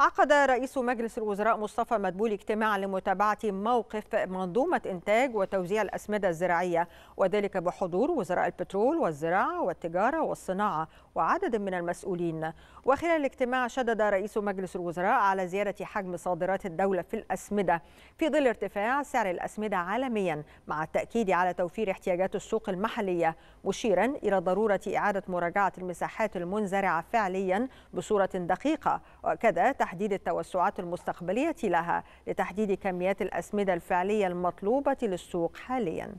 عقد رئيس مجلس الوزراء مصطفى مدبول اجتماعا لمتابعة موقف منظومة إنتاج وتوزيع الأسمدة الزراعية وذلك بحضور وزراء البترول والزراعة والتجارة والصناعة وعدد من المسؤولين وخلال الاجتماع شدد رئيس مجلس الوزراء على زيادة حجم صادرات الدولة في الأسمدة في ظل ارتفاع سعر الأسمدة عالميا مع التأكيد على توفير احتياجات السوق المحلية مشيرا إلى ضرورة إعادة مراجعة المساحات المنزرعة فعليا بصورة دقيقة وكذا وتحديد التوسعات المستقبلية لها لتحديد كميات الأسمدة الفعلية المطلوبة للسوق حالياً